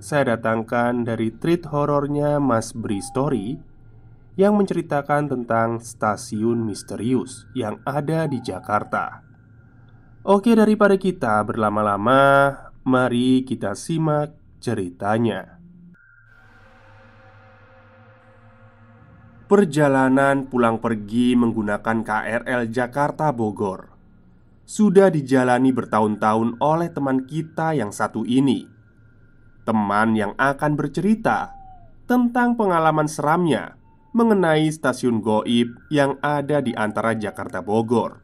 saya datangkan dari treat horornya Mas Bri Story yang menceritakan tentang stasiun misterius yang ada di Jakarta. Oke, daripada kita berlama-lama, mari kita simak ceritanya. Perjalanan pulang pergi menggunakan KRL Jakarta Bogor sudah dijalani bertahun-tahun oleh teman kita yang satu ini teman yang akan bercerita tentang pengalaman seramnya mengenai stasiun goib yang ada di antara Jakarta Bogor.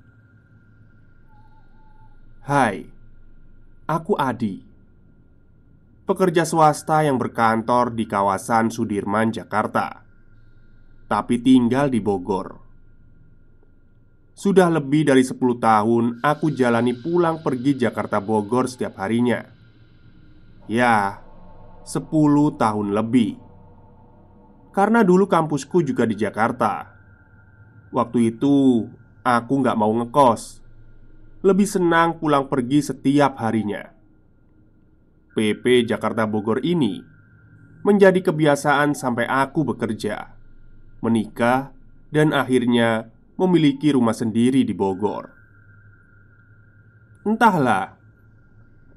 Hai, aku Adi. Pekerja swasta yang berkantor di kawasan Sudirman, Jakarta. Tapi tinggal di Bogor. Sudah lebih dari 10 tahun aku jalani pulang pergi Jakarta Bogor setiap harinya. Ya, 10 tahun lebih Karena dulu kampusku juga di Jakarta Waktu itu aku nggak mau ngekos Lebih senang pulang pergi setiap harinya PP Jakarta Bogor ini Menjadi kebiasaan sampai aku bekerja Menikah dan akhirnya memiliki rumah sendiri di Bogor. Entahlah,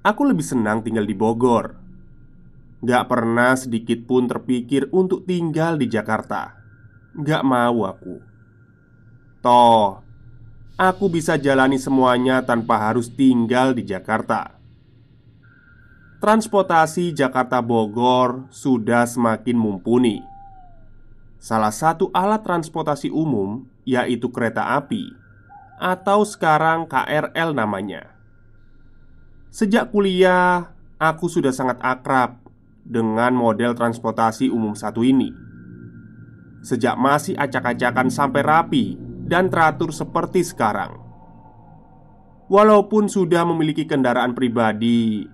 aku lebih senang tinggal di Bogor Gak pernah sedikit pun terpikir untuk tinggal di Jakarta. Gak mau aku. Toh, aku bisa jalani semuanya tanpa harus tinggal di Jakarta. Transportasi Jakarta Bogor sudah semakin mumpuni. Salah satu alat transportasi umum yaitu kereta api atau sekarang KRL namanya. Sejak kuliah, aku sudah sangat akrab dengan model transportasi umum satu ini. Sejak masih acak-acakan sampai rapi dan teratur seperti sekarang. Walaupun sudah memiliki kendaraan pribadi,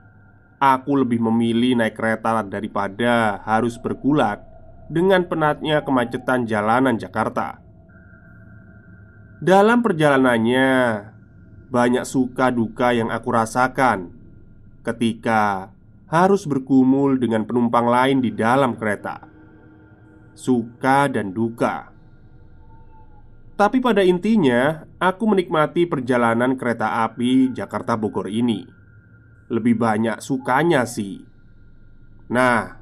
aku lebih memilih naik kereta daripada harus berkulat dengan penatnya kemacetan jalanan Jakarta. Dalam perjalanannya, banyak suka duka yang aku rasakan ketika harus berkumul dengan penumpang lain di dalam kereta. Suka dan duka, tapi pada intinya aku menikmati perjalanan kereta api Jakarta Bogor ini. Lebih banyak sukanya sih. Nah,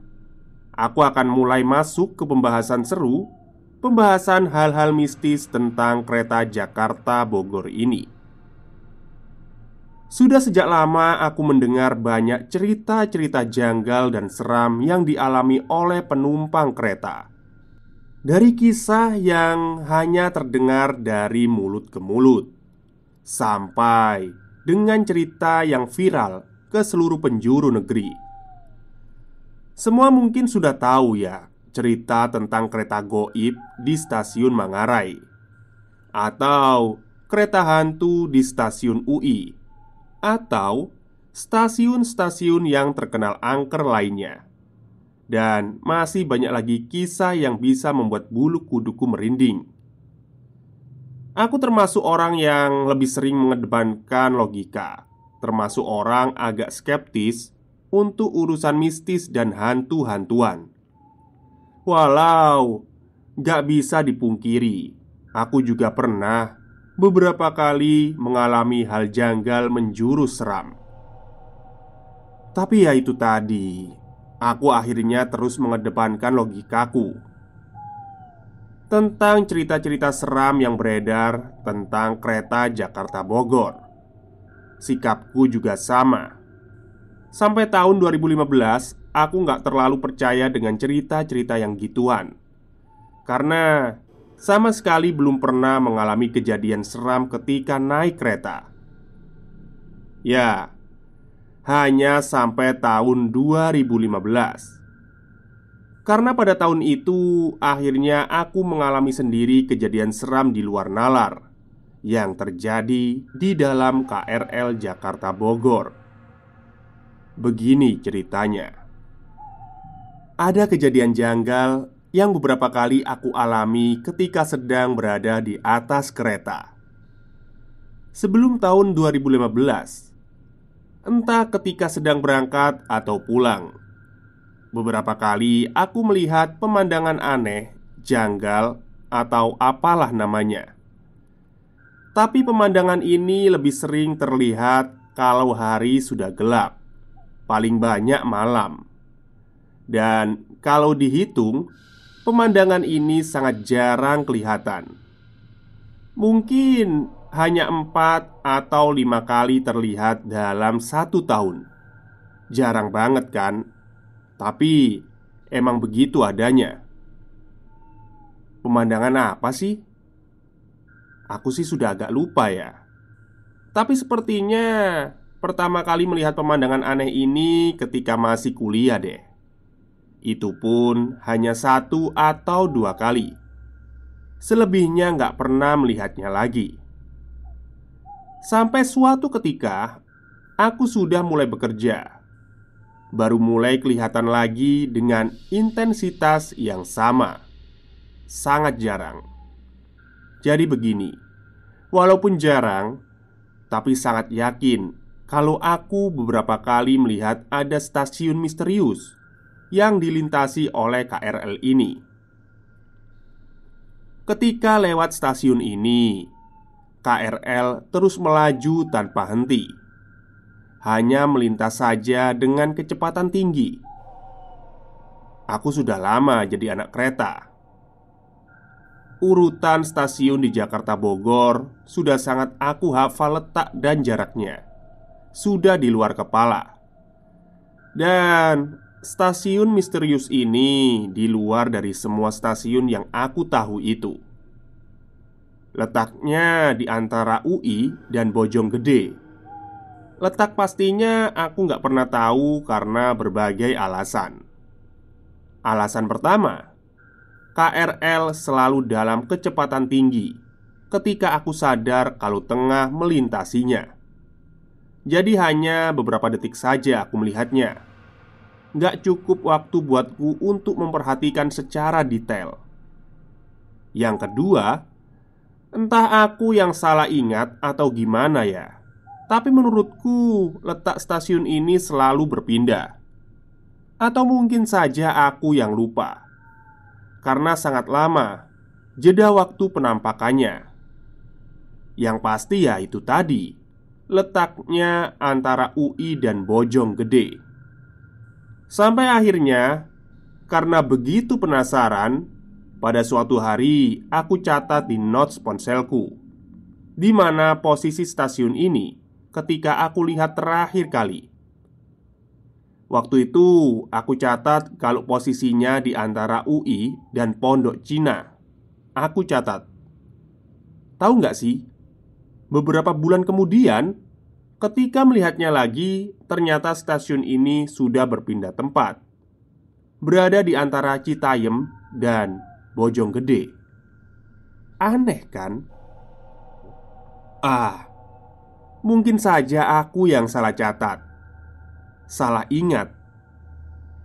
aku akan mulai masuk ke pembahasan seru, pembahasan hal-hal mistis tentang kereta Jakarta Bogor ini. Sudah sejak lama aku mendengar banyak cerita-cerita janggal dan seram yang dialami oleh penumpang kereta. Dari kisah yang hanya terdengar dari mulut ke mulut sampai dengan cerita yang viral ke seluruh penjuru negeri. Semua mungkin sudah tahu ya cerita tentang kereta goib di stasiun Mangarai, atau kereta hantu di stasiun UI atau stasiun-stasiun yang terkenal angker lainnya. Dan masih banyak lagi kisah yang bisa membuat bulu kuduku merinding. Aku termasuk orang yang lebih sering mengedepankan logika, termasuk orang agak skeptis untuk urusan mistis dan hantu-hantuan. Walau gak bisa dipungkiri, aku juga pernah beberapa kali mengalami hal janggal menjurus seram. Tapi ya itu tadi, aku akhirnya terus mengedepankan logikaku tentang cerita-cerita seram yang beredar tentang kereta Jakarta Bogor. Sikapku juga sama. Sampai tahun 2015, aku nggak terlalu percaya dengan cerita-cerita yang gituan. Karena sama sekali belum pernah mengalami kejadian seram ketika naik kereta. Ya, hanya sampai tahun 2015. Karena pada tahun itu akhirnya aku mengalami sendiri kejadian seram di luar nalar yang terjadi di dalam KRL Jakarta Bogor. Begini ceritanya. Ada kejadian janggal yang beberapa kali aku alami ketika sedang berada di atas kereta. Sebelum tahun 2015, entah ketika sedang berangkat atau pulang, beberapa kali aku melihat pemandangan aneh, janggal, atau apalah namanya. Tapi pemandangan ini lebih sering terlihat kalau hari sudah gelap, paling banyak malam. Dan kalau dihitung, pemandangan ini sangat jarang kelihatan. Mungkin hanya empat atau lima kali terlihat dalam satu tahun. Jarang banget, kan? Tapi emang begitu adanya. Pemandangan apa sih? Aku sih sudah agak lupa ya. Tapi sepertinya pertama kali melihat pemandangan aneh ini ketika masih kuliah deh. Itu pun hanya satu atau dua kali Selebihnya nggak pernah melihatnya lagi Sampai suatu ketika Aku sudah mulai bekerja Baru mulai kelihatan lagi dengan intensitas yang sama Sangat jarang Jadi begini Walaupun jarang Tapi sangat yakin Kalau aku beberapa kali melihat ada stasiun misterius yang dilintasi oleh KRL ini. Ketika lewat stasiun ini, KRL terus melaju tanpa henti, hanya melintas saja dengan kecepatan tinggi. Aku sudah lama jadi anak kereta. Urutan stasiun di Jakarta Bogor sudah sangat aku hafal letak dan jaraknya. Sudah di luar kepala. Dan stasiun misterius ini di luar dari semua stasiun yang aku tahu itu. Letaknya di antara UI dan Bojong Gede. Letak pastinya aku nggak pernah tahu karena berbagai alasan. Alasan pertama, KRL selalu dalam kecepatan tinggi ketika aku sadar kalau tengah melintasinya. Jadi hanya beberapa detik saja aku melihatnya nggak cukup waktu buatku untuk memperhatikan secara detail. Yang kedua, entah aku yang salah ingat atau gimana ya, tapi menurutku letak stasiun ini selalu berpindah, atau mungkin saja aku yang lupa karena sangat lama jeda waktu penampakannya. Yang pasti, ya, itu tadi letaknya antara UI dan Bojong Gede. Sampai akhirnya, karena begitu penasaran, pada suatu hari aku catat di notes ponselku di mana posisi stasiun ini ketika aku lihat terakhir kali. Waktu itu aku catat kalau posisinya di antara UI dan Pondok Cina. Aku catat. Tahu nggak sih? Beberapa bulan kemudian Ketika melihatnya lagi, ternyata stasiun ini sudah berpindah tempat. Berada di antara Citayem dan Bojong Gede. Aneh kan? Ah, mungkin saja aku yang salah catat. Salah ingat.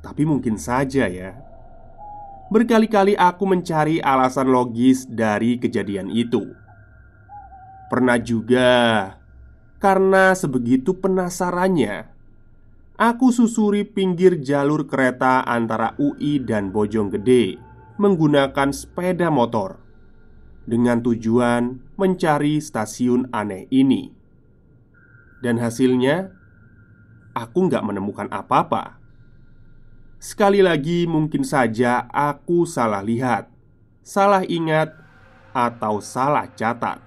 Tapi mungkin saja ya. Berkali-kali aku mencari alasan logis dari kejadian itu. Pernah juga karena sebegitu penasarannya, aku susuri pinggir jalur kereta antara UI dan Bojonggede menggunakan sepeda motor dengan tujuan mencari stasiun aneh ini. Dan hasilnya, aku nggak menemukan apa-apa. Sekali lagi, mungkin saja aku salah lihat, salah ingat, atau salah catat.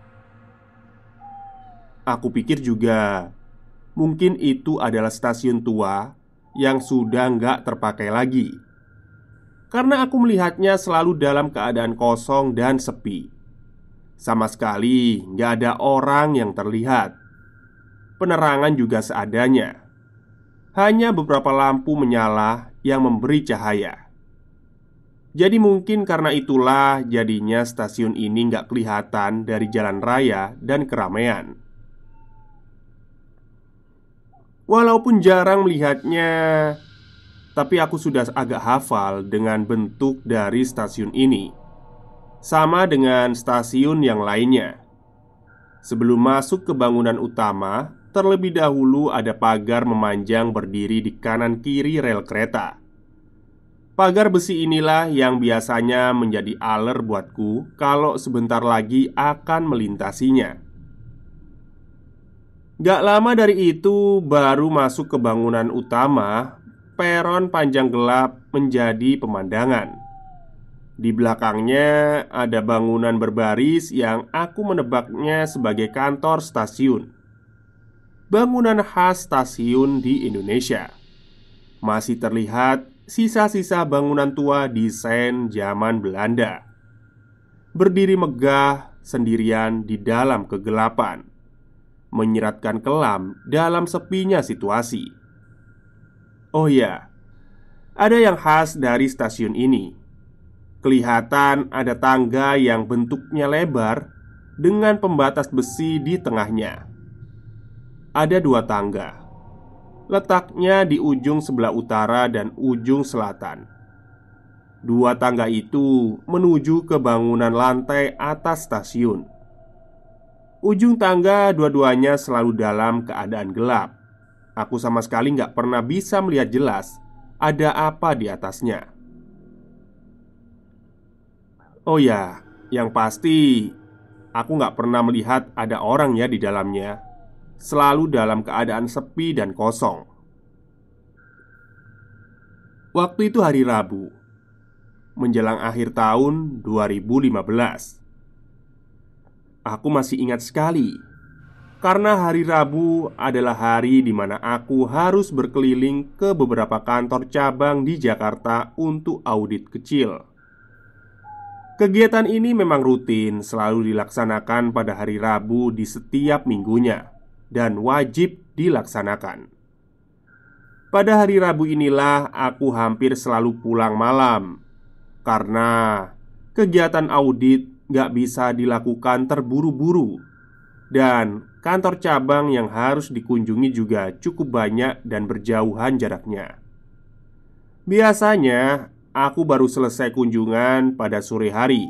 Aku pikir juga Mungkin itu adalah stasiun tua Yang sudah nggak terpakai lagi Karena aku melihatnya selalu dalam keadaan kosong dan sepi Sama sekali nggak ada orang yang terlihat Penerangan juga seadanya Hanya beberapa lampu menyala yang memberi cahaya jadi mungkin karena itulah jadinya stasiun ini nggak kelihatan dari jalan raya dan keramaian Walaupun jarang melihatnya, tapi aku sudah agak hafal dengan bentuk dari stasiun ini. Sama dengan stasiun yang lainnya. Sebelum masuk ke bangunan utama, terlebih dahulu ada pagar memanjang berdiri di kanan kiri rel kereta. Pagar besi inilah yang biasanya menjadi aler buatku kalau sebentar lagi akan melintasinya. Gak lama dari itu baru masuk ke bangunan utama Peron panjang gelap menjadi pemandangan Di belakangnya ada bangunan berbaris yang aku menebaknya sebagai kantor stasiun Bangunan khas stasiun di Indonesia Masih terlihat sisa-sisa bangunan tua desain zaman Belanda Berdiri megah sendirian di dalam kegelapan menyeratkan kelam dalam sepinya situasi. Oh ya, ada yang khas dari stasiun ini. Kelihatan ada tangga yang bentuknya lebar dengan pembatas besi di tengahnya. Ada dua tangga. Letaknya di ujung sebelah utara dan ujung selatan. Dua tangga itu menuju ke bangunan lantai atas stasiun. Ujung tangga dua-duanya selalu dalam keadaan gelap. Aku sama sekali nggak pernah bisa melihat jelas ada apa di atasnya. Oh ya, yang pasti aku nggak pernah melihat ada orang ya di dalamnya. Selalu dalam keadaan sepi dan kosong. Waktu itu hari Rabu, menjelang akhir tahun 2015. Aku masih ingat sekali karena hari Rabu adalah hari di mana aku harus berkeliling ke beberapa kantor cabang di Jakarta untuk audit kecil. Kegiatan ini memang rutin selalu dilaksanakan pada hari Rabu di setiap minggunya dan wajib dilaksanakan. Pada hari Rabu inilah aku hampir selalu pulang malam karena kegiatan audit nggak bisa dilakukan terburu-buru Dan kantor cabang yang harus dikunjungi juga cukup banyak dan berjauhan jaraknya Biasanya aku baru selesai kunjungan pada sore hari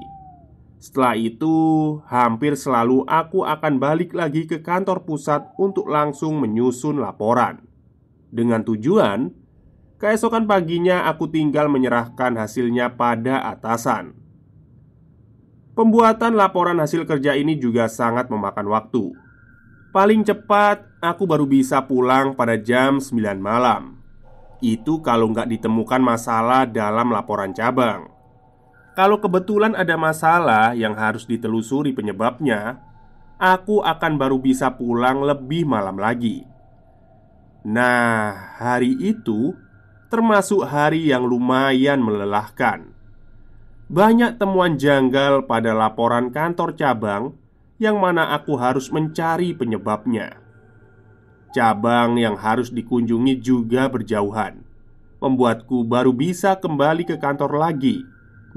setelah itu, hampir selalu aku akan balik lagi ke kantor pusat untuk langsung menyusun laporan. Dengan tujuan, keesokan paginya aku tinggal menyerahkan hasilnya pada atasan. Pembuatan laporan hasil kerja ini juga sangat memakan waktu. Paling cepat, aku baru bisa pulang pada jam 9 malam. Itu kalau nggak ditemukan masalah dalam laporan cabang. Kalau kebetulan ada masalah yang harus ditelusuri penyebabnya, aku akan baru bisa pulang lebih malam lagi. Nah, hari itu termasuk hari yang lumayan melelahkan banyak temuan janggal pada laporan kantor cabang, yang mana aku harus mencari penyebabnya. Cabang yang harus dikunjungi juga berjauhan, membuatku baru bisa kembali ke kantor lagi,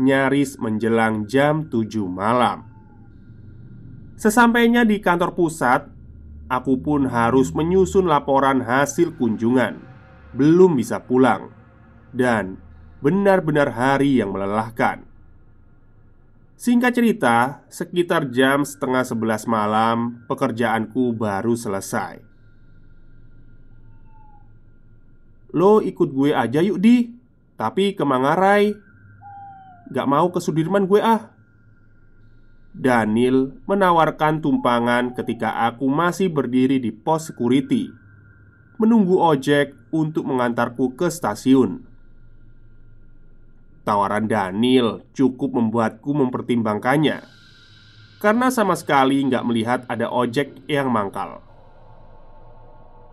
nyaris menjelang jam 7 malam. Sesampainya di kantor pusat, aku pun harus menyusun laporan hasil kunjungan. Belum bisa pulang dan benar-benar hari yang melelahkan. Singkat cerita, sekitar jam setengah sebelas malam, pekerjaanku baru selesai. Lo ikut gue aja yuk di Tapi ke Manggarai Gak mau ke Sudirman gue ah Daniel menawarkan tumpangan ketika aku masih berdiri di pos security Menunggu ojek untuk mengantarku ke stasiun Tawaran Daniel cukup membuatku mempertimbangkannya Karena sama sekali nggak melihat ada ojek yang mangkal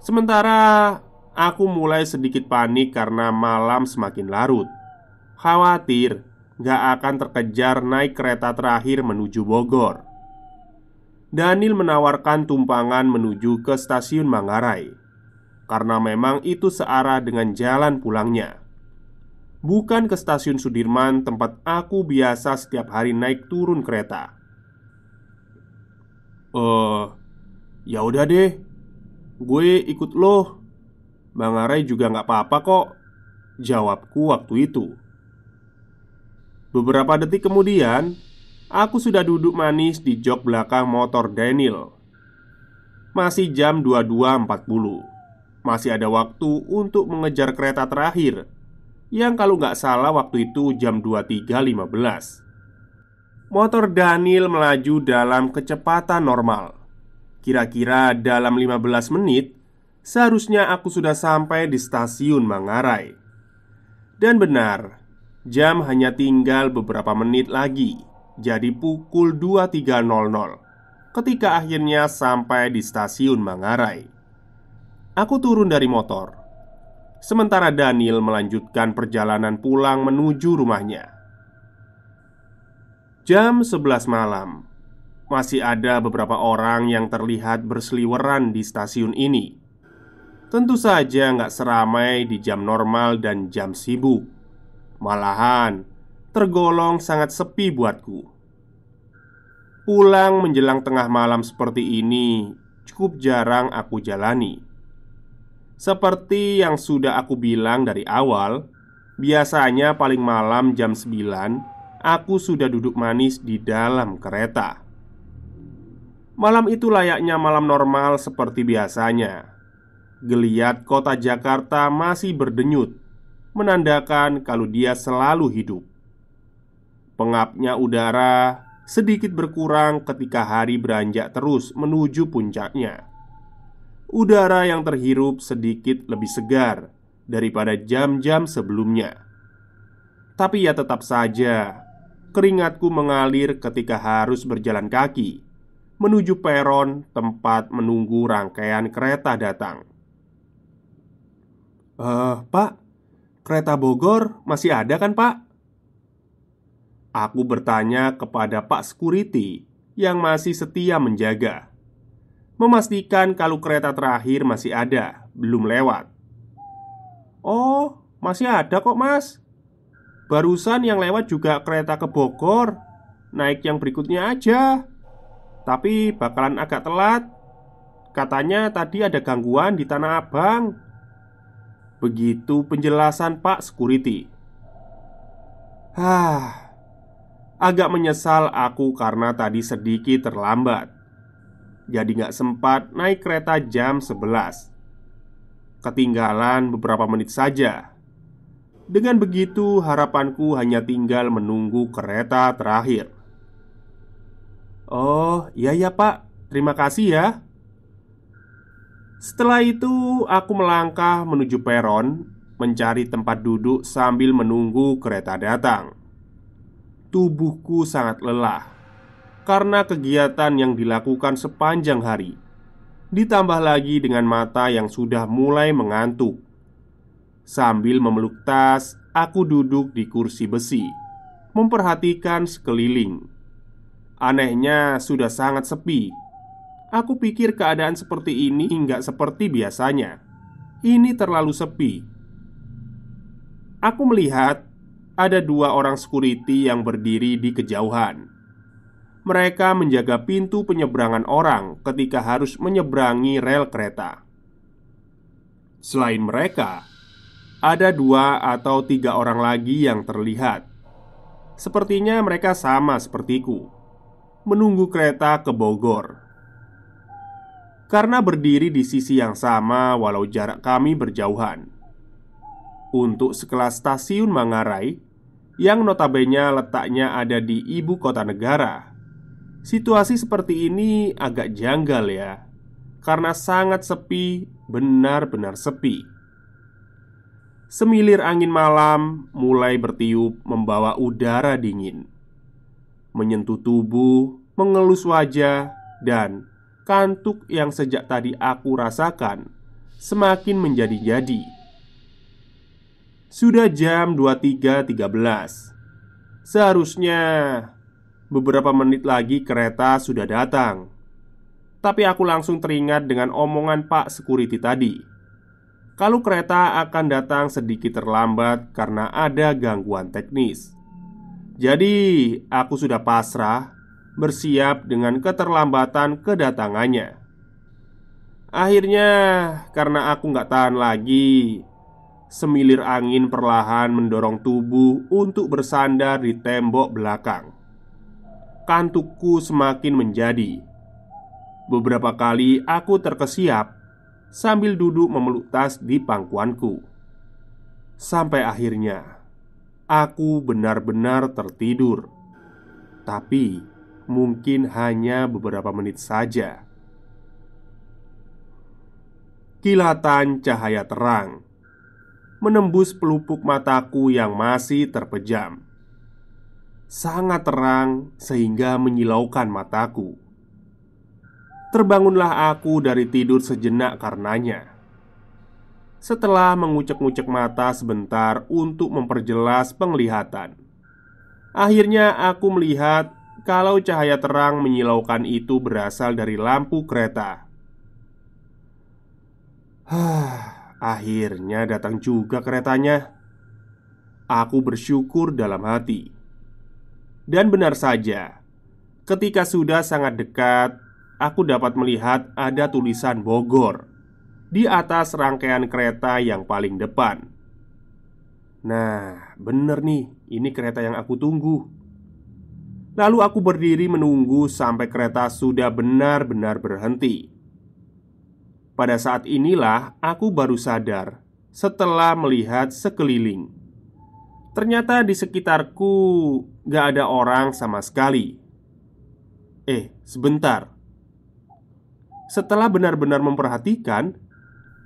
Sementara aku mulai sedikit panik karena malam semakin larut Khawatir nggak akan terkejar naik kereta terakhir menuju Bogor Daniel menawarkan tumpangan menuju ke stasiun Manggarai Karena memang itu searah dengan jalan pulangnya bukan ke stasiun Sudirman tempat aku biasa setiap hari naik turun kereta. Eh, uh, ya udah deh, gue ikut loh. Bang Arai juga nggak apa-apa kok. Jawabku waktu itu. Beberapa detik kemudian, aku sudah duduk manis di jok belakang motor Daniel. Masih jam 22.40. Masih ada waktu untuk mengejar kereta terakhir yang kalau nggak salah waktu itu jam 23.15 Motor Daniel melaju dalam kecepatan normal Kira-kira dalam 15 menit Seharusnya aku sudah sampai di stasiun Mangarai. Dan benar Jam hanya tinggal beberapa menit lagi Jadi pukul 23.00 Ketika akhirnya sampai di stasiun Mangarai, Aku turun dari motor Sementara Daniel melanjutkan perjalanan pulang menuju rumahnya Jam 11 malam Masih ada beberapa orang yang terlihat berseliweran di stasiun ini Tentu saja nggak seramai di jam normal dan jam sibuk Malahan tergolong sangat sepi buatku Pulang menjelang tengah malam seperti ini cukup jarang aku jalani seperti yang sudah aku bilang dari awal, biasanya paling malam jam 9 aku sudah duduk manis di dalam kereta. Malam itu layaknya malam normal seperti biasanya. Geliat kota Jakarta masih berdenyut, menandakan kalau dia selalu hidup. Pengapnya udara sedikit berkurang ketika hari beranjak terus menuju puncaknya udara yang terhirup sedikit lebih segar daripada jam-jam sebelumnya. Tapi ya tetap saja, keringatku mengalir ketika harus berjalan kaki menuju peron tempat menunggu rangkaian kereta datang. Eh, Pak, kereta Bogor masih ada kan, Pak? Aku bertanya kepada Pak Security yang masih setia menjaga memastikan kalau kereta terakhir masih ada, belum lewat. Oh, masih ada kok, Mas. Barusan yang lewat juga kereta ke Bogor. Naik yang berikutnya aja. Tapi bakalan agak telat. Katanya tadi ada gangguan di Tanah Abang. Begitu penjelasan Pak Security. Hah. Agak menyesal aku karena tadi sedikit terlambat jadi nggak sempat naik kereta jam 11 Ketinggalan beberapa menit saja Dengan begitu harapanku hanya tinggal menunggu kereta terakhir Oh, iya ya pak, terima kasih ya Setelah itu aku melangkah menuju peron Mencari tempat duduk sambil menunggu kereta datang Tubuhku sangat lelah karena kegiatan yang dilakukan sepanjang hari. Ditambah lagi dengan mata yang sudah mulai mengantuk. Sambil memeluk tas, aku duduk di kursi besi, memperhatikan sekeliling. Anehnya, sudah sangat sepi. Aku pikir keadaan seperti ini hingga seperti biasanya. Ini terlalu sepi. Aku melihat ada dua orang security yang berdiri di kejauhan mereka menjaga pintu penyeberangan orang ketika harus menyeberangi rel kereta. Selain mereka, ada dua atau tiga orang lagi yang terlihat. Sepertinya mereka sama sepertiku, menunggu kereta ke Bogor. Karena berdiri di sisi yang sama, walau jarak kami berjauhan. Untuk sekelas stasiun Mangarai, yang notabene letaknya ada di ibu kota negara, Situasi seperti ini agak janggal ya Karena sangat sepi, benar-benar sepi Semilir angin malam mulai bertiup membawa udara dingin Menyentuh tubuh, mengelus wajah, dan kantuk yang sejak tadi aku rasakan semakin menjadi-jadi. Sudah jam 23.13. Seharusnya Beberapa menit lagi kereta sudah datang Tapi aku langsung teringat dengan omongan Pak Security tadi Kalau kereta akan datang sedikit terlambat karena ada gangguan teknis Jadi aku sudah pasrah Bersiap dengan keterlambatan kedatangannya Akhirnya, karena aku nggak tahan lagi, semilir angin perlahan mendorong tubuh untuk bersandar di tembok belakang kantukku semakin menjadi. Beberapa kali aku terkesiap sambil duduk memeluk tas di pangkuanku. Sampai akhirnya aku benar-benar tertidur. Tapi mungkin hanya beberapa menit saja. Kilatan cahaya terang menembus pelupuk mataku yang masih terpejam sangat terang sehingga menyilaukan mataku. Terbangunlah aku dari tidur sejenak karenanya. Setelah mengucek ucek mata sebentar untuk memperjelas penglihatan, akhirnya aku melihat kalau cahaya terang menyilaukan itu berasal dari lampu kereta. akhirnya datang juga keretanya. Aku bersyukur dalam hati. Dan benar saja, ketika sudah sangat dekat, aku dapat melihat ada tulisan Bogor di atas rangkaian kereta yang paling depan. Nah, benar nih, ini kereta yang aku tunggu. Lalu aku berdiri menunggu sampai kereta sudah benar-benar berhenti. Pada saat inilah aku baru sadar setelah melihat sekeliling. Ternyata di sekitarku Gak ada orang sama sekali. Eh, sebentar. Setelah benar-benar memperhatikan,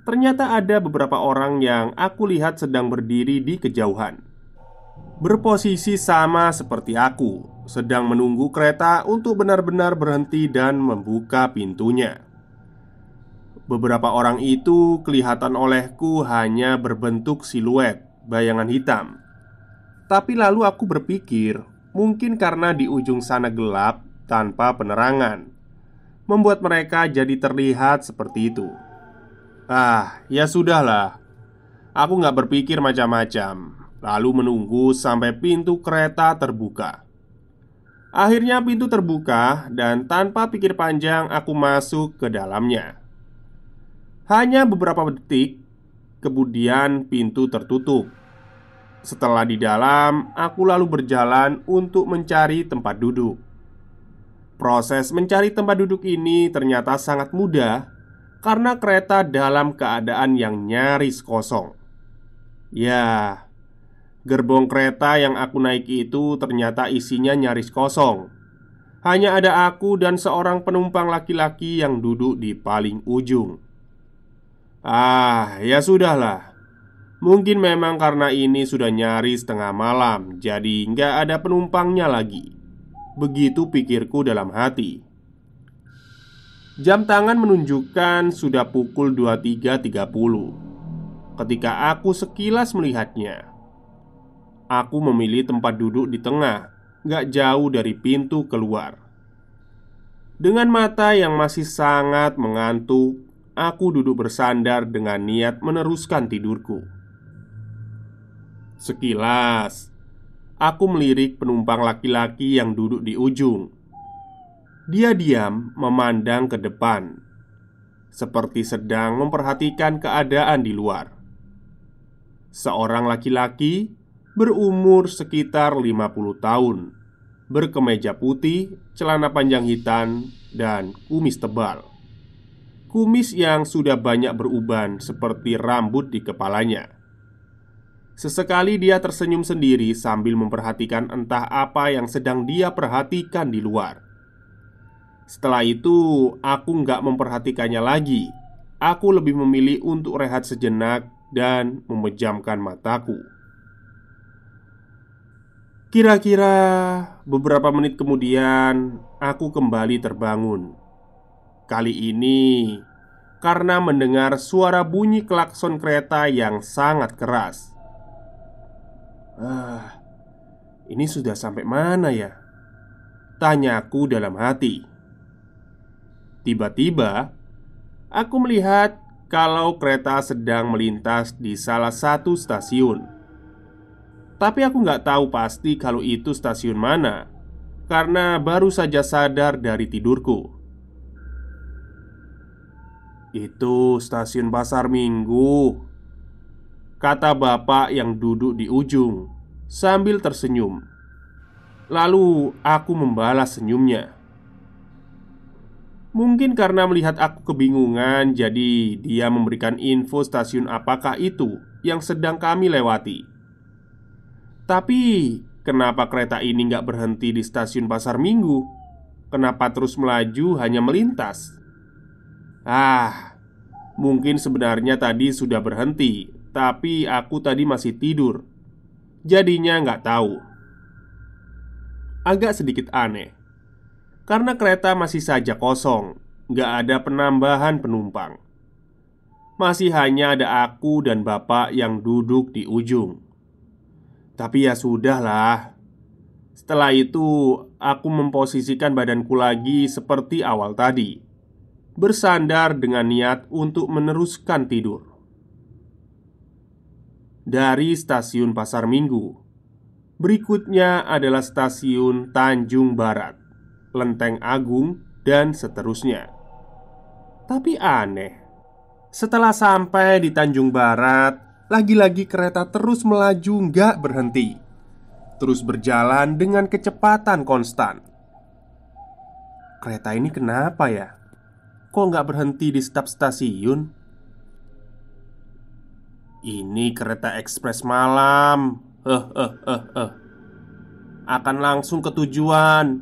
ternyata ada beberapa orang yang aku lihat sedang berdiri di kejauhan. Berposisi sama seperti aku, sedang menunggu kereta untuk benar-benar berhenti dan membuka pintunya. Beberapa orang itu kelihatan olehku hanya berbentuk siluet, bayangan hitam. Tapi lalu aku berpikir, mungkin karena di ujung sana gelap tanpa penerangan, membuat mereka jadi terlihat seperti itu. Ah, ya sudahlah. Aku nggak berpikir macam-macam, lalu menunggu sampai pintu kereta terbuka. Akhirnya pintu terbuka dan tanpa pikir panjang aku masuk ke dalamnya. Hanya beberapa detik kemudian pintu tertutup setelah di dalam, aku lalu berjalan untuk mencari tempat duduk. Proses mencari tempat duduk ini ternyata sangat mudah karena kereta dalam keadaan yang nyaris kosong. Ya, gerbong kereta yang aku naiki itu ternyata isinya nyaris kosong. Hanya ada aku dan seorang penumpang laki-laki yang duduk di paling ujung. Ah, ya sudahlah. Mungkin memang karena ini sudah nyaris tengah malam, jadi nggak ada penumpangnya lagi. Begitu pikirku dalam hati. Jam tangan menunjukkan sudah pukul 23.30 Ketika aku sekilas melihatnya Aku memilih tempat duduk di tengah Gak jauh dari pintu keluar Dengan mata yang masih sangat mengantuk Aku duduk bersandar dengan niat meneruskan tidurku Sekilas Aku melirik penumpang laki-laki yang duduk di ujung Dia diam memandang ke depan Seperti sedang memperhatikan keadaan di luar Seorang laki-laki berumur sekitar 50 tahun Berkemeja putih, celana panjang hitam, dan kumis tebal kumis yang sudah banyak beruban seperti rambut di kepalanya. Sesekali dia tersenyum sendiri sambil memperhatikan entah apa yang sedang dia perhatikan di luar. Setelah itu, aku nggak memperhatikannya lagi. Aku lebih memilih untuk rehat sejenak dan memejamkan mataku. Kira-kira beberapa menit kemudian, aku kembali terbangun. Kali ini karena mendengar suara bunyi klakson kereta yang sangat keras. Ah, ini sudah sampai mana ya? Tanya aku dalam hati. Tiba-tiba, aku melihat kalau kereta sedang melintas di salah satu stasiun. Tapi aku nggak tahu pasti kalau itu stasiun mana, karena baru saja sadar dari tidurku. Itu stasiun Pasar Minggu. Kata bapak yang duduk di ujung Sambil tersenyum Lalu aku membalas senyumnya Mungkin karena melihat aku kebingungan Jadi dia memberikan info stasiun apakah itu Yang sedang kami lewati Tapi Kenapa kereta ini nggak berhenti di stasiun pasar minggu? Kenapa terus melaju hanya melintas? Ah, mungkin sebenarnya tadi sudah berhenti tapi aku tadi masih tidur Jadinya nggak tahu Agak sedikit aneh Karena kereta masih saja kosong Nggak ada penambahan penumpang Masih hanya ada aku dan bapak yang duduk di ujung Tapi ya sudahlah Setelah itu aku memposisikan badanku lagi seperti awal tadi Bersandar dengan niat untuk meneruskan tidur dari stasiun Pasar Minggu. Berikutnya adalah stasiun Tanjung Barat, Lenteng Agung, dan seterusnya. Tapi aneh, setelah sampai di Tanjung Barat, lagi-lagi kereta terus melaju, nggak berhenti, terus berjalan dengan kecepatan konstan. Kereta ini kenapa ya? Kok nggak berhenti di setiap stasiun? Ini kereta ekspres malam. Eh, eh, eh, eh. Akan langsung ke tujuan.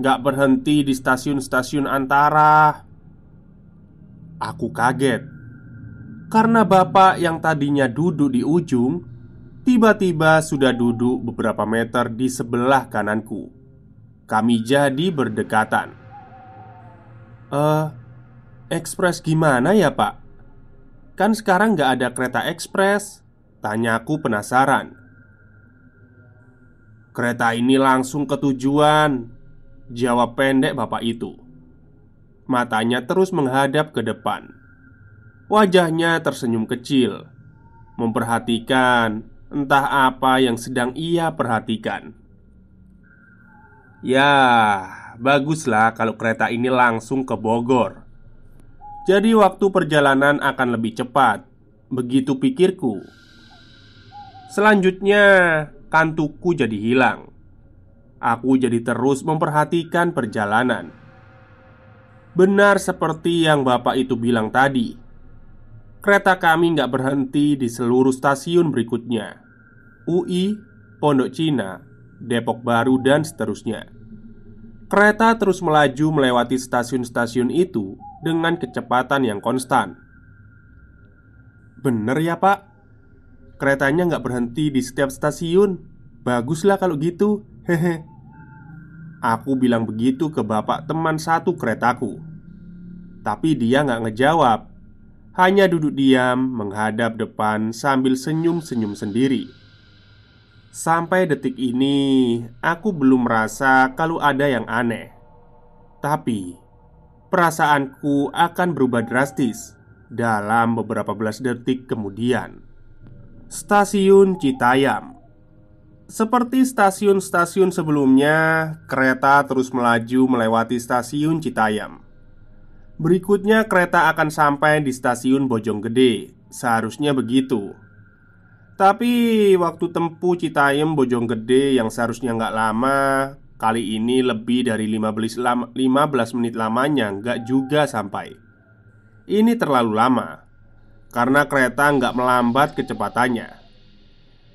Nggak berhenti di stasiun-stasiun antara. Aku kaget karena bapak yang tadinya duduk di ujung tiba-tiba sudah duduk beberapa meter di sebelah kananku. Kami jadi berdekatan. Eh, uh, ekspres gimana ya, Pak? Kan sekarang nggak ada kereta ekspres Tanyaku penasaran Kereta ini langsung ke tujuan Jawab pendek bapak itu Matanya terus menghadap ke depan Wajahnya tersenyum kecil Memperhatikan entah apa yang sedang ia perhatikan Ya, baguslah kalau kereta ini langsung ke Bogor jadi waktu perjalanan akan lebih cepat Begitu pikirku Selanjutnya kantuku jadi hilang Aku jadi terus memperhatikan perjalanan Benar seperti yang bapak itu bilang tadi Kereta kami nggak berhenti di seluruh stasiun berikutnya UI, Pondok Cina, Depok Baru, dan seterusnya Kereta terus melaju melewati stasiun-stasiun itu dengan kecepatan yang konstan. Bener ya, Pak? Keretanya nggak berhenti di setiap stasiun. Baguslah kalau gitu. Hehe. Aku bilang begitu ke bapak teman satu keretaku. Tapi dia nggak ngejawab. Hanya duduk diam menghadap depan sambil senyum-senyum sendiri. Sampai detik ini, aku belum merasa kalau ada yang aneh, tapi perasaanku akan berubah drastis dalam beberapa belas detik kemudian. Stasiun Citayam seperti stasiun-stasiun sebelumnya, kereta terus melaju melewati stasiun Citayam. Berikutnya kereta akan sampai di stasiun Bojonggede. Seharusnya begitu. Tapi waktu tempuh Citayem Bojonggede yang seharusnya nggak lama Kali ini lebih dari 15, 15 menit lamanya nggak juga sampai Ini terlalu lama Karena kereta nggak melambat kecepatannya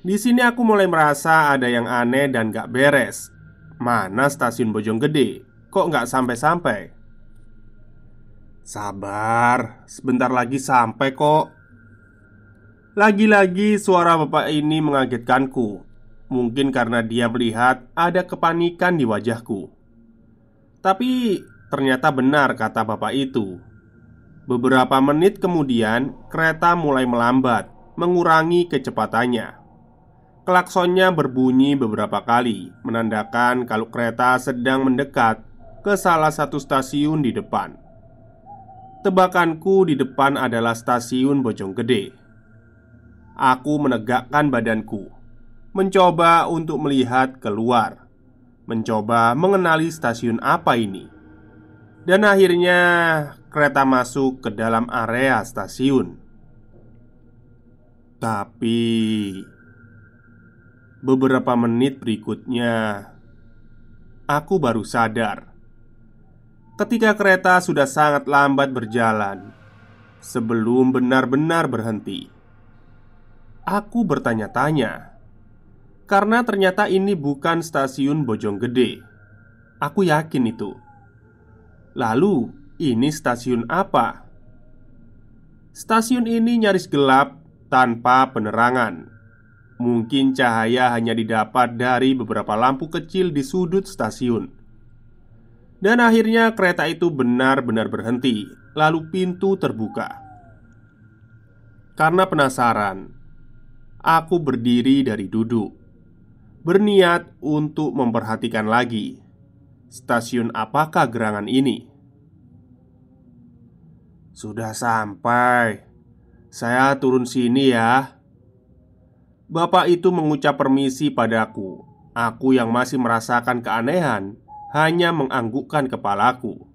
Di sini aku mulai merasa ada yang aneh dan nggak beres Mana stasiun Bojonggede? Kok nggak sampai-sampai? Sabar, sebentar lagi sampai kok lagi-lagi suara bapak ini mengagetkanku Mungkin karena dia melihat ada kepanikan di wajahku Tapi ternyata benar kata bapak itu Beberapa menit kemudian kereta mulai melambat Mengurangi kecepatannya Klaksonnya berbunyi beberapa kali Menandakan kalau kereta sedang mendekat ke salah satu stasiun di depan Tebakanku di depan adalah stasiun Bojonggede Aku menegakkan badanku, mencoba untuk melihat keluar, mencoba mengenali stasiun apa ini, dan akhirnya kereta masuk ke dalam area stasiun. Tapi beberapa menit berikutnya, aku baru sadar ketika kereta sudah sangat lambat berjalan sebelum benar-benar berhenti. Aku bertanya-tanya Karena ternyata ini bukan stasiun Bojonggede Aku yakin itu Lalu, ini stasiun apa? Stasiun ini nyaris gelap tanpa penerangan. Mungkin cahaya hanya didapat dari beberapa lampu kecil di sudut stasiun. Dan akhirnya kereta itu benar-benar berhenti, lalu pintu terbuka. Karena penasaran, aku berdiri dari duduk, berniat untuk memperhatikan lagi stasiun apakah gerangan ini. Sudah sampai, saya turun sini ya. Bapak itu mengucap permisi padaku. Aku yang masih merasakan keanehan hanya menganggukkan kepalaku.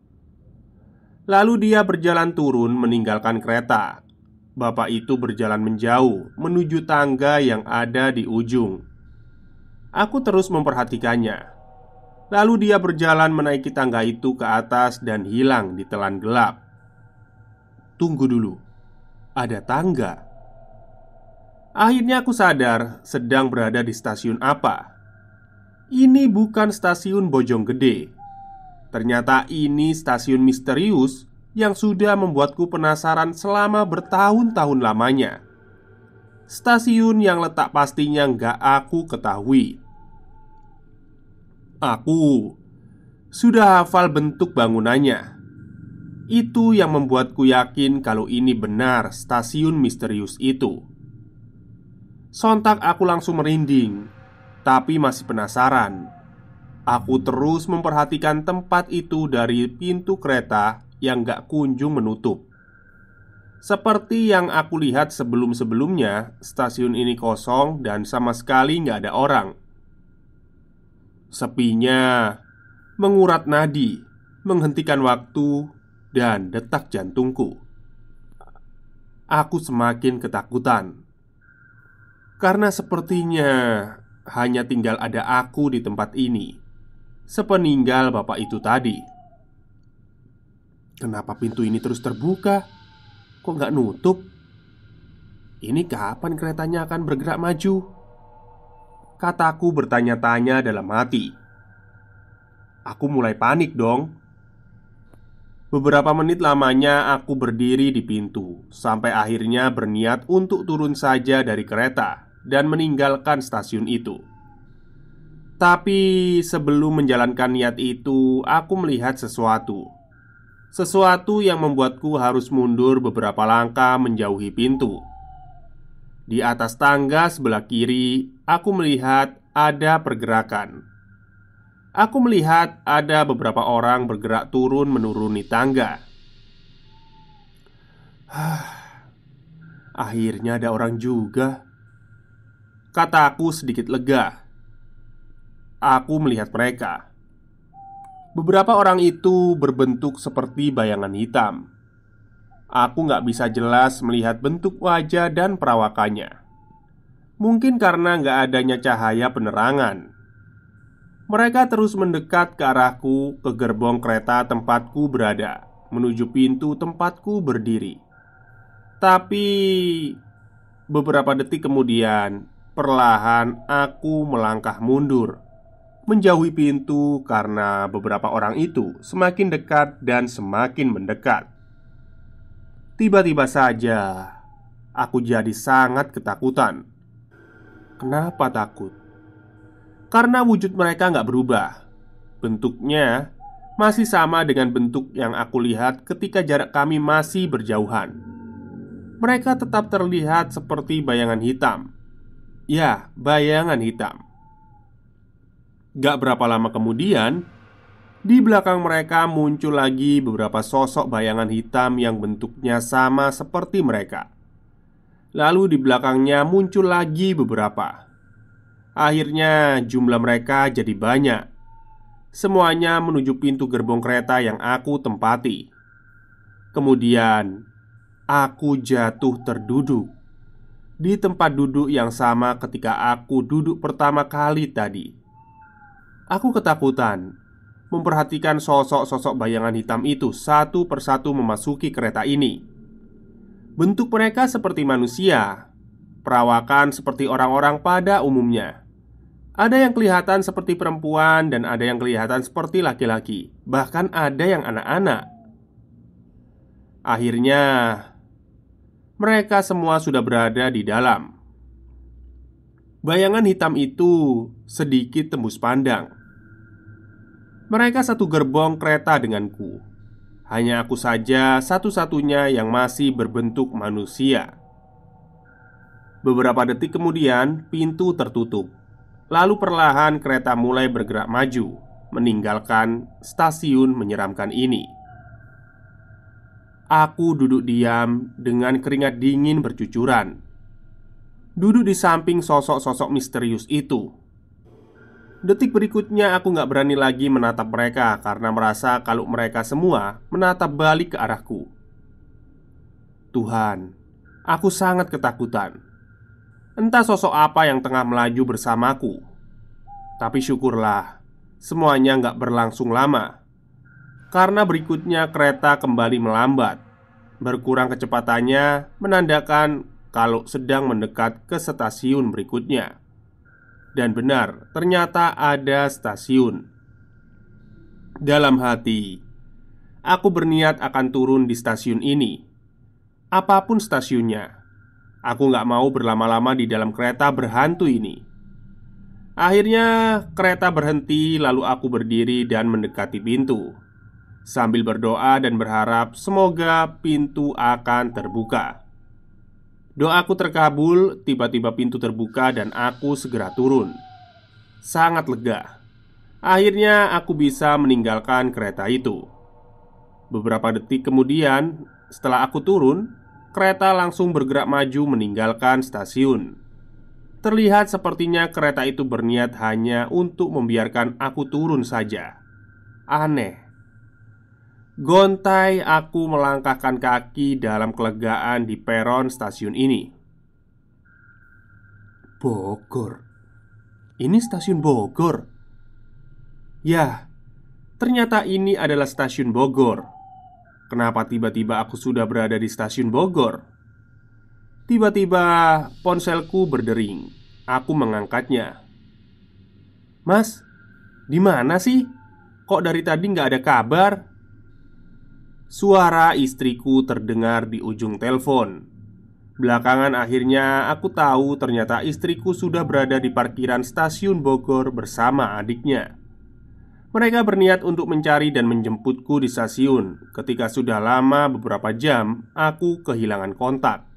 Lalu dia berjalan turun meninggalkan kereta bapak itu berjalan menjauh menuju tangga yang ada di ujung. Aku terus memperhatikannya. Lalu dia berjalan menaiki tangga itu ke atas dan hilang di telan gelap. Tunggu dulu, ada tangga. Akhirnya aku sadar sedang berada di stasiun apa. Ini bukan stasiun Bojonggede. Ternyata ini stasiun misterius yang sudah membuatku penasaran selama bertahun-tahun lamanya. Stasiun yang letak pastinya nggak aku ketahui. Aku sudah hafal bentuk bangunannya. Itu yang membuatku yakin kalau ini benar stasiun misterius itu. Sontak aku langsung merinding, tapi masih penasaran. Aku terus memperhatikan tempat itu dari pintu kereta yang gak kunjung menutup. Seperti yang aku lihat sebelum-sebelumnya, stasiun ini kosong dan sama sekali gak ada orang. Sepinya mengurat nadi, menghentikan waktu, dan detak jantungku. Aku semakin ketakutan karena sepertinya hanya tinggal ada aku di tempat ini, sepeninggal bapak itu tadi. Kenapa pintu ini terus terbuka? Kok nggak nutup? Ini kapan keretanya akan bergerak maju? Kataku bertanya-tanya dalam hati Aku mulai panik dong Beberapa menit lamanya aku berdiri di pintu Sampai akhirnya berniat untuk turun saja dari kereta Dan meninggalkan stasiun itu Tapi sebelum menjalankan niat itu Aku melihat sesuatu sesuatu yang membuatku harus mundur beberapa langkah menjauhi pintu. Di atas tangga sebelah kiri, aku melihat ada pergerakan. Aku melihat ada beberapa orang bergerak turun menuruni tangga. Akhirnya ada orang juga. Kataku sedikit lega. Aku melihat mereka. Beberapa orang itu berbentuk seperti bayangan hitam. Aku nggak bisa jelas melihat bentuk wajah dan perawakannya. Mungkin karena nggak adanya cahaya penerangan. Mereka terus mendekat ke arahku ke gerbong kereta tempatku berada, menuju pintu tempatku berdiri. Tapi beberapa detik kemudian, perlahan aku melangkah mundur menjauhi pintu karena beberapa orang itu semakin dekat dan semakin mendekat. Tiba-tiba saja, aku jadi sangat ketakutan. Kenapa takut? Karena wujud mereka nggak berubah. Bentuknya masih sama dengan bentuk yang aku lihat ketika jarak kami masih berjauhan. Mereka tetap terlihat seperti bayangan hitam. Ya, bayangan hitam Gak berapa lama kemudian, di belakang mereka muncul lagi beberapa sosok bayangan hitam yang bentuknya sama seperti mereka. Lalu di belakangnya muncul lagi beberapa. Akhirnya jumlah mereka jadi banyak. Semuanya menuju pintu gerbong kereta yang aku tempati. Kemudian aku jatuh terduduk di tempat duduk yang sama ketika aku duduk pertama kali tadi. Aku ketakutan memperhatikan sosok-sosok bayangan hitam itu satu persatu memasuki kereta ini. Bentuk mereka seperti manusia, perawakan seperti orang-orang pada umumnya. Ada yang kelihatan seperti perempuan dan ada yang kelihatan seperti laki-laki, bahkan ada yang anak-anak. Akhirnya, mereka semua sudah berada di dalam. Bayangan hitam itu sedikit tembus pandang. Mereka satu gerbong kereta denganku. Hanya aku saja satu-satunya yang masih berbentuk manusia. Beberapa detik kemudian, pintu tertutup. Lalu perlahan kereta mulai bergerak maju, meninggalkan stasiun menyeramkan ini. Aku duduk diam dengan keringat dingin bercucuran. Duduk di samping sosok-sosok misterius itu Detik berikutnya aku nggak berani lagi menatap mereka karena merasa kalau mereka semua menatap balik ke arahku. Tuhan, aku sangat ketakutan. Entah sosok apa yang tengah melaju bersamaku. Tapi syukurlah, semuanya nggak berlangsung lama. Karena berikutnya kereta kembali melambat. Berkurang kecepatannya menandakan kalau sedang mendekat ke stasiun berikutnya. Dan benar, ternyata ada stasiun. Dalam hati, aku berniat akan turun di stasiun ini. Apapun stasiunnya, aku nggak mau berlama-lama di dalam kereta berhantu ini. Akhirnya, kereta berhenti, lalu aku berdiri dan mendekati pintu sambil berdoa dan berharap semoga pintu akan terbuka. Doaku terkabul, tiba-tiba pintu terbuka dan aku segera turun. Sangat lega. Akhirnya aku bisa meninggalkan kereta itu. Beberapa detik kemudian, setelah aku turun, kereta langsung bergerak maju meninggalkan stasiun. Terlihat sepertinya kereta itu berniat hanya untuk membiarkan aku turun saja. Aneh. Gontai aku melangkahkan kaki dalam kelegaan di peron stasiun ini Bogor Ini stasiun Bogor Ya, ternyata ini adalah stasiun Bogor Kenapa tiba-tiba aku sudah berada di stasiun Bogor? Tiba-tiba ponselku berdering Aku mengangkatnya Mas, di mana sih? Kok dari tadi nggak ada kabar? Suara istriku terdengar di ujung telepon. Belakangan akhirnya aku tahu ternyata istriku sudah berada di parkiran stasiun Bogor bersama adiknya. Mereka berniat untuk mencari dan menjemputku di stasiun. Ketika sudah lama beberapa jam, aku kehilangan kontak.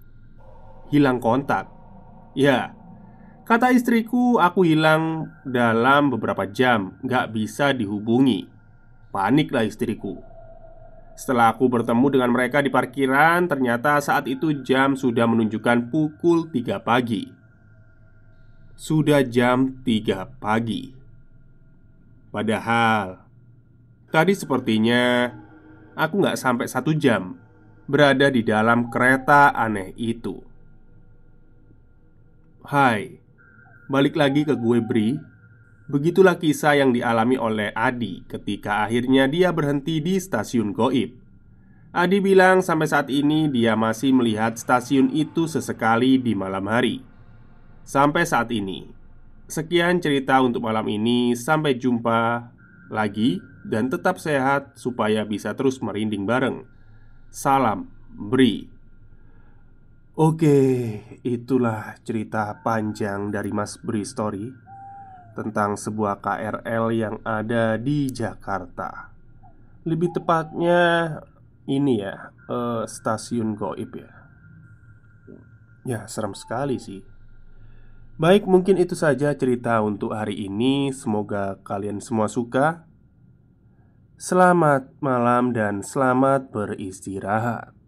Hilang kontak. Ya. Kata istriku, aku hilang dalam beberapa jam, gak bisa dihubungi. Paniklah istriku. Setelah aku bertemu dengan mereka di parkiran, ternyata saat itu jam sudah menunjukkan pukul 3 pagi. Sudah jam 3 pagi. Padahal tadi sepertinya aku nggak sampai satu jam berada di dalam kereta aneh itu. Hai, balik lagi ke gue Bri Begitulah kisah yang dialami oleh Adi ketika akhirnya dia berhenti di stasiun goib. Adi bilang sampai saat ini dia masih melihat stasiun itu sesekali di malam hari. Sampai saat ini, sekian cerita untuk malam ini. Sampai jumpa lagi dan tetap sehat supaya bisa terus merinding bareng. Salam Bri. Oke, itulah cerita panjang dari Mas Bri Story tentang sebuah KRL yang ada di Jakarta. Lebih tepatnya ini ya, eh, stasiun Goib ya. Ya, serem sekali sih. Baik, mungkin itu saja cerita untuk hari ini. Semoga kalian semua suka. Selamat malam dan selamat beristirahat.